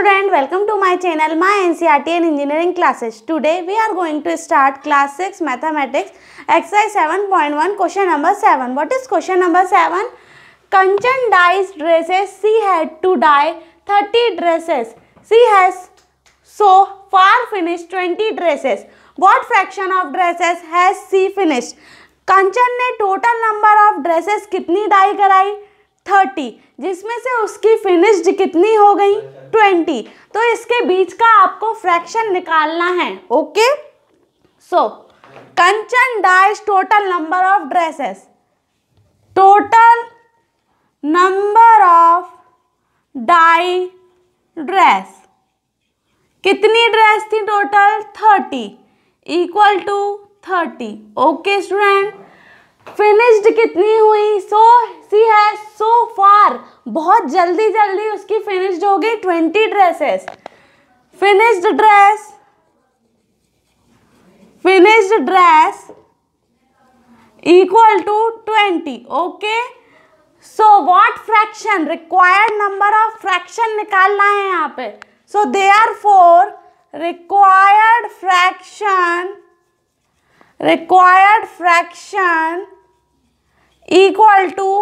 Student welcome to my channel my NCERT and engineering classes today we are going to start class six mathematics exercise seven point one question number seven what is question number seven Kanchan dyes dresses she had to dye thirty dresses she has so far finish twenty dresses what fraction of dresses has she finish Kanchan ने total number of dresses कितनी dye कराई thirty जिसमें से उसकी finished कितनी हो गई twenty तो इसके बीच का आपको फ्रैक्शन निकालना है okay so Kanchan dyes total number of dresses total number of dye dress कितनी ड्रेस थी total thirty equal to thirty okay student finished कितनी हुई सो सी है सो फार बहुत जल्दी जल्दी उसकी फिनिश्ड हो गई twenty dresses finished dress finished dress equal to twenty okay so what fraction required number of fraction निकालना है यहाँ पे so therefore required fraction required fraction equal to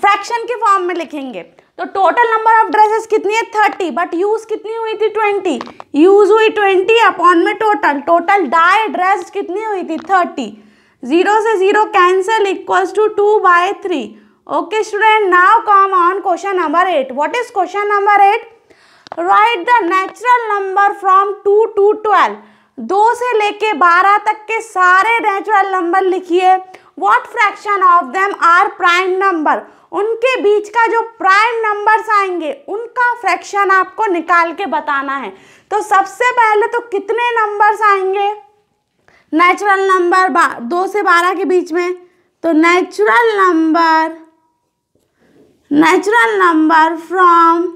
fraction के फॉर्म में लिखेंगे तो टोटल नंबर ऑफ ड्रेसेस कितनी है थर्टी बट यूज कितनी हुई थी ट्वेंटी यूज हुई ट्वेंटी अपॉन में टोटल टोटल डाई ड्रेस कितनी हुई थी थर्टी जीरो से zero cancel equals to two by three okay student now come on question number eight what is question number eight write the natural number from two to twelve दो से लेके बारह तक के सारे नेचुरल नंबर लिखिए what fraction of them are prime number उनके बीच का जो प्राइम नंबर्स आएंगे उनका फ्रैक्शन आपको निकाल के बताना है तो सबसे पहले तो कितने नंबर्स आएंगे नेचुरल नंबर दो से बारह के बीच में तो natural number natural number from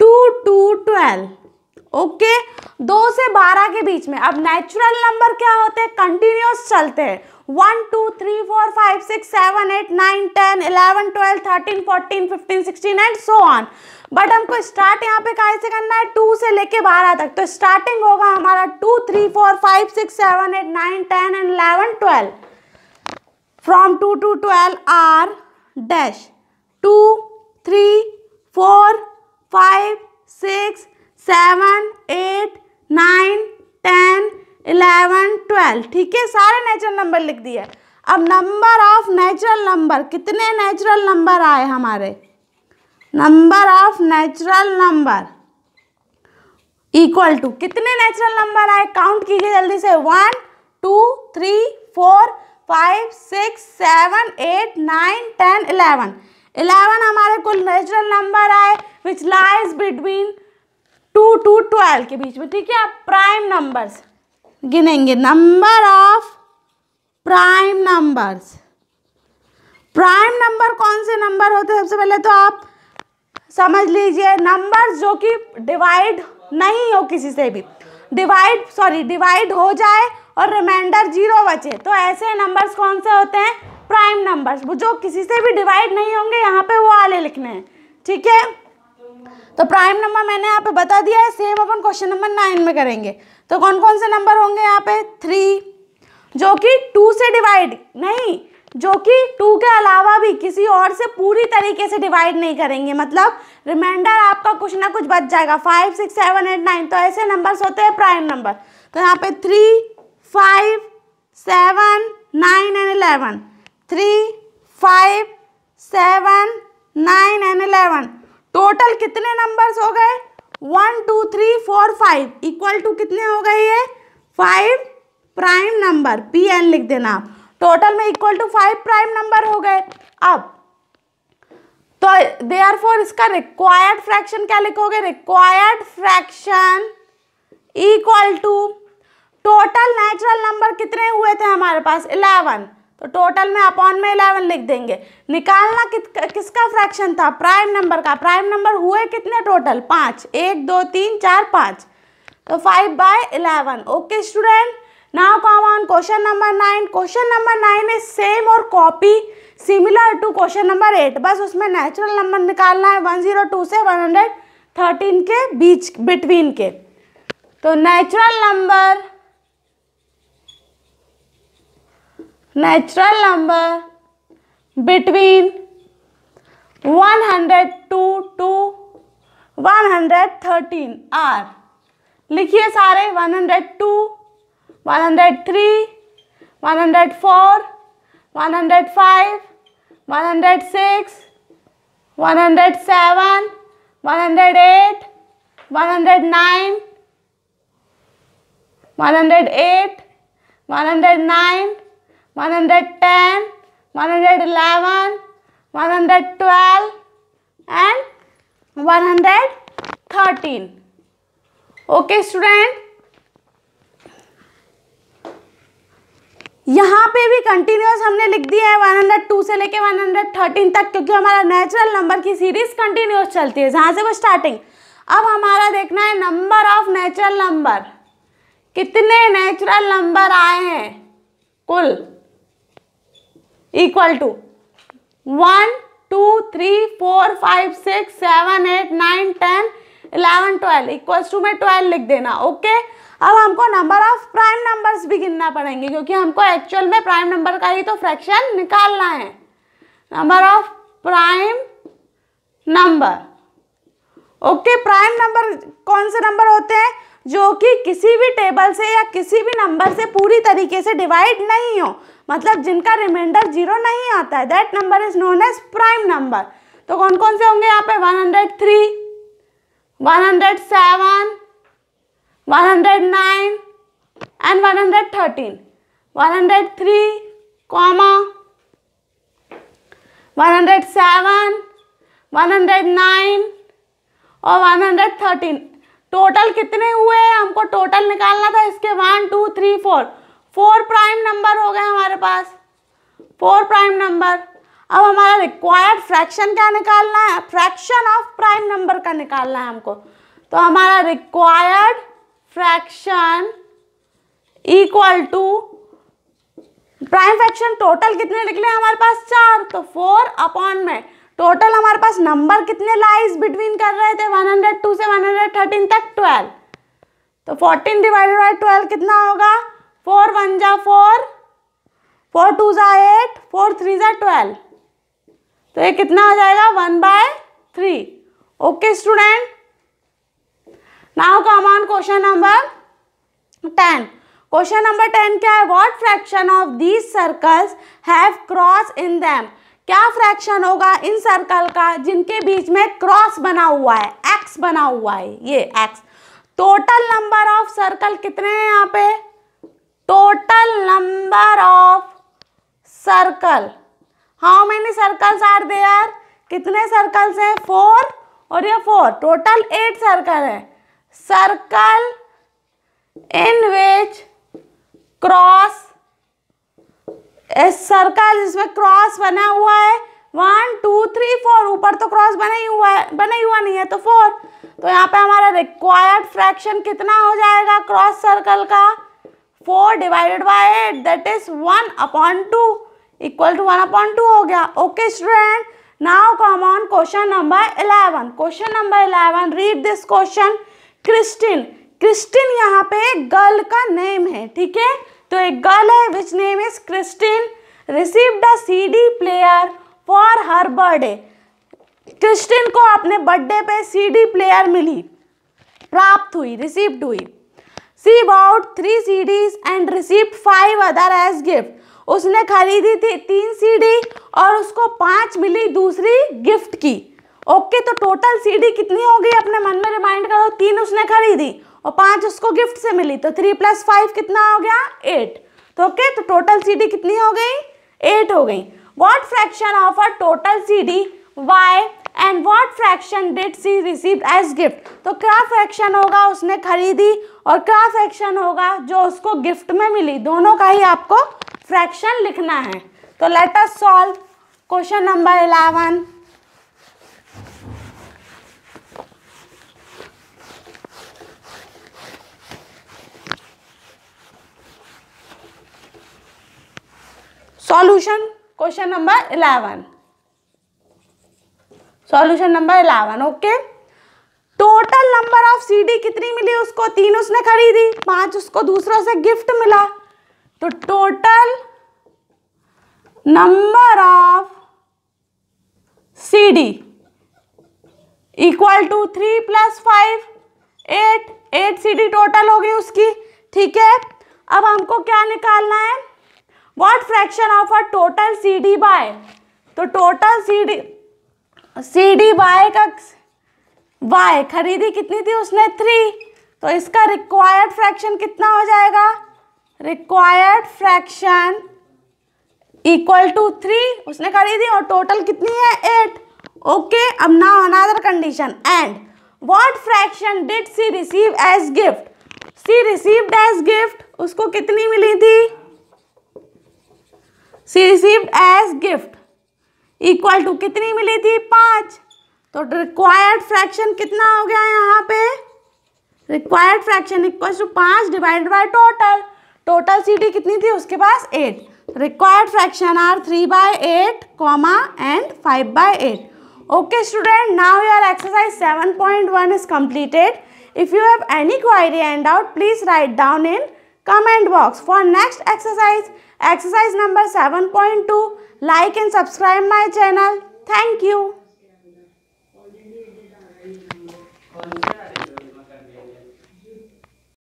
two to twelve okay दो से बारह के बीच में अब नेचुरल नंबर क्या होते हैं कंटिन्यूस चलते हैं one two three four five six seven eight nine ten eleven twelve thirteen fourteen fifteen sixteen and so on but हमको स्टार्ट यहाँ पे कहाँ से करना है टू से लेके बारह तक तो स्टार्टिंग होगा हमारा two three four five six seven eight nine ten and eleven twelve from two to twelve are dash two three four five six seven eight nine ten eleven twelve ठीक है सारे नेचुरल नंबर लिख दिए अब number of natural number कितने natural number आए हमारे number of natural number equal to कितने नेचुरल नंबर आए काउंट कीजिए जल्दी से one two three four five six seven eight nine ten eleven eleven हमारे कुल नेचुरल नंबर आए which lies between two to twelve के बीच में ठीक है प्राइम नंबर्स गिनेंगे number of prime numbers prime number कौन से नंबर होते हैं सबसे पहले तो आप समझ लीजिए नंबर जो कि डिवाइड नहीं हो किसी से भी डिवाइड सॉरी डिवाइड हो जाए और रिमाइंडर जीरो बचे तो ऐसे नंबर्स कौन से होते हैं प्राइम नंबर्स जो किसी से भी डिवाइड नहीं होंगे यहाँ पे वो आले लिखने हैं ठीक है तो प्राइम नंबर मैंने यहाँ पे बता दिया है सेम अपन क्वेश्चन नंबर नाइन में करेंगे तो कौन कौन से नंबर होंगे यहाँ पे थ्री जो कि टू से डिवाइड नहीं जो कि टू के अलावा भी किसी और से पूरी तरीके से डिवाइड नहीं करेंगे मतलब रिमाइंडर आपका कुछ ना कुछ बच जाएगा five six seven eight nine तो ऐसे नंबर्स होते हैं प्राइम नंबर तो यहाँ पे three five seven nine and eleven three five seven nine and eleven total कितने नंबर्स हो गए one two three four five equal to कितने हो गए ये five prime number P N लिख देना आप टोटल में equal to five prime number हो गए अब तो देयर फोर इसका रिक्वायर्ड फ्रैक्शन क्या लिखोगे required fraction equal to total natural number कितने हुए थे हमारे पास इलेवन तो टोटल में अपॉन में इलेवन लिख देंगे निकालना कित किसका फ्रैक्शन था प्राइम नंबर का प्राइम नंबर हुए कितने टोटल पाँच एक दो तीन चार पाँच तो five by eleven okay student now come on question number nine question number nine is same और copy similar to question number eight बस उसमें नेचुरल नंबर निकालना है वन जीरो टू से वन हंड्रेड थर्टीन के बीच बिटवीन के तो natural number natural number between one hundred two to one hundred thirteen are लिखिए सारे one hundred two one hundred three one hundred four one hundred five one hundred six one hundred seven one hundred eight one hundred nine one hundred eight one hundred nine one hundred ten one hundred eleven, one hundred twelve and one hundred thirteen okay student यहाँ पे भी continuous हमने लिख दिया है one hundred to से लेके one hundred thirteen तक क्योंकि हमारा नेचुरल नंबर की सीरीज कंटिन्यूस चलती है जहाँ से वो स्टार्टिंग अब हमारा देखना है नंबर ऑफ नेचुरल नंबर कितने नेचुरल नंबर आए हैं कुल equal to one two three four five six seven eight nine ten eleven twelve equals to में ट्वेल्व लिख देना ओके अब हमको नंबर ऑफ प्राइम नंबर्स भी गिनना पड़ेंगे क्योंकि हमको एक्चुअल में प्राइम नंबर का ही तो फ्रैक्शन निकालना है number of prime number okay prime number कौन से नंबर होते हैं जो कि किसी भी टेबल से या किसी भी नंबर से पूरी तरीके से डिवाइड नहीं हो मतलब जिनका रिमाइंडर जीरो नहीं आता है that number is known as prime number तो कौन कौन से होंगे यहाँ पे 103, 107, 109 and 113, three comma hundred nine और थर्टीन टोटल कितने हुए हमको टोटल निकालना था इसके one two three four four prime number हो गए हमारे पास फोर प्राइम नंबर अब हमारा रिक्वायर्ड फ्रैक्शन क्या निकालना है फ्रैक्शन ऑफ प्राइम नंबर का निकालना है हमको तो हमारा required fraction equal to prime fraction total कितने निकले हमारे पास चार तो फोर अपॉन में टोटल हमारे पास नंबर कितने लाइज बिटवीन कर रहे थे 102 से 113 तक 12 तो 14 डिवाइडेड बाई 12 कितना होगा फोर वन जा फोर फोर टू ज़ा एट फोर थ्री ज़ा ट्वेल्व तो ये कितना हो जाएगा one by three okay student now come on question number ten question number ten क्या है what fraction of these circles have cross in them क्या फ्रैक्शन होगा इन सर्कल का जिनके बीच में क्रॉस बना हुआ है एक्स बना हुआ है ये X total number of circle कितने हैं यहाँ पे total number of circle how many circles are they are कितने सर्कल्स हैं फोर और ये फोर टोटल एट सर्कल है circle in which cross circle जिसमें क्रॉस बना हुआ है वन टू थ्री फोर ऊपर तो क्रॉस बना ही हुआ है बना ही हुआ नहीं है तो फोर तो यहाँ पे हमारा रिक्वायर्ड फ्रैक्शन कितना हो जाएगा क्रॉस सर्कल का four divided by eight that is one upon two equal to one upon two हो गया okay student now come on question number eleven question number eleven read this question Kristin Kristin यहाँ पे girl का name है ठीक है तो एक गर्ल है which name is Kristin received a CD player for her birthday Kristin को अपने बर्थडे पे सीडी प्लेयर मिली प्राप्त हुई रिसीव्ड हुई she bought three CDs and receive five other as gift उसने खरीदी थी तीन सीडी और उसको पाँच मिली दूसरी गिफ्ट की ओके okay, तो टोटल सीडी कितनी हो गई अपने मन में रिमाइंड करो तीन उसने खरीदी और पाँच उसको गिफ्ट से मिली तो थ्री प्लस फाइव कितना हो गया एट तो ओके तो टोटल सीडी कितनी हो गई एट हो गई what fraction of a total CD why and what fraction did she receive as gift तो क्या फ्रैक्शन होगा उसने खरीदी और क्या फ्रैक्शन होगा जो उसको गिफ्ट में मिली दोनों का ही आपको फ्रैक्शन लिखना है तो let us solve question number eleven solution question number eleven solution number eleven okay total number of CD कितनी मिली उसको तीन उसने खरीदी पांच उसको दूसरों से गिफ्ट मिला तो total number of CD equal to three plus five eight eight CD total हो गई उसकी ठीक है अब हमको क्या निकालना है what fraction of a total C D buy तो total C D C D buy का बाय खरीदी कितनी थी उसने थ्री तो इसका रिक्वायर्ड फ्रैक्शन कितना हो जाएगा required fraction equal to three उसने खरीदी और टोटल कितनी है एट ओके अब ना another condition and what fraction did she receive as gift she received as gift उसको कितनी मिली थी she received as gift equal to कितनी मिली थी पाँच तो रिक्वायर्ड फ्रैक्शन कितना हो गया यहाँ पे रिक्वायर्ड फ्रैक्शन इक्वल टू पाँच divided by total total she कितनी थी उसके पास eight required fraction are three by eight comma and five by eight okay student okay student exercise seven point one is completed if you have any query and out please write down in comment box. For next exercise, exercise number 7.2, like and subscribe my channel. Thank you.